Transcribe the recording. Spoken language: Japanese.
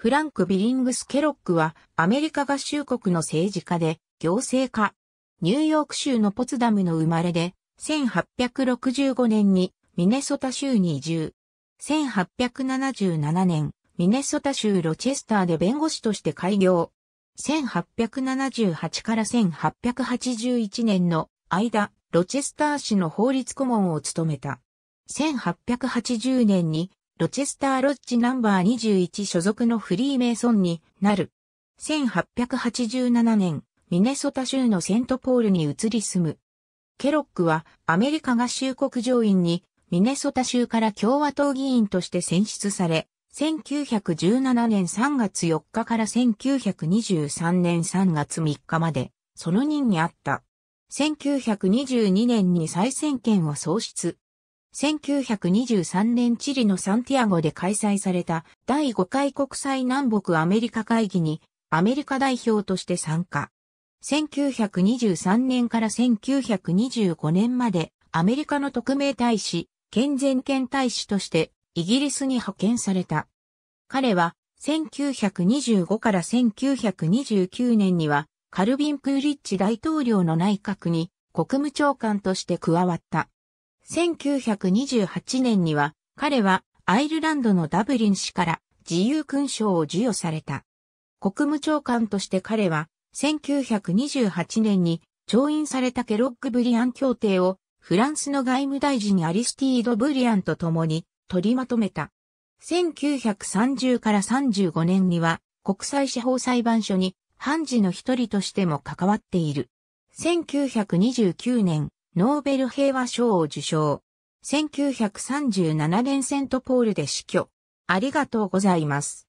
フランク・ビリングス・ケロックはアメリカ合衆国の政治家で行政家。ニューヨーク州のポツダムの生まれで、1865年にミネソタ州に移住。1877年、ミネソタ州ロチェスターで弁護士として開業。1878から1881年の間、ロチェスター市の法律顧問を務めた。1880年にロチェスターロッジナンバー21所属のフリーメイソンになる。1887年、ミネソタ州のセントポールに移り住む。ケロックはアメリカ合衆国上院にミネソタ州から共和党議員として選出され、1917年3月4日から1923年3月3日まで、その任にあった。1922年に再選権を喪失。1923年チリのサンティアゴで開催された第5回国際南北アメリカ会議にアメリカ代表として参加。1923年から1925年までアメリカの特命大使、健全権大使としてイギリスに派遣された。彼は1925から1929年にはカルビン・プーリッチ大統領の内閣に国務長官として加わった。1928年には彼はアイルランドのダブリン市から自由勲章を授与された。国務長官として彼は1928年に調印されたケロッグ・ブリアン協定をフランスの外務大臣アリスティード・ブリアンと共に取りまとめた。1930から35年には国際司法裁判所に判事の一人としても関わっている。1929年、ノーベル平和賞を受賞。1937年セントポールで死去。ありがとうございます。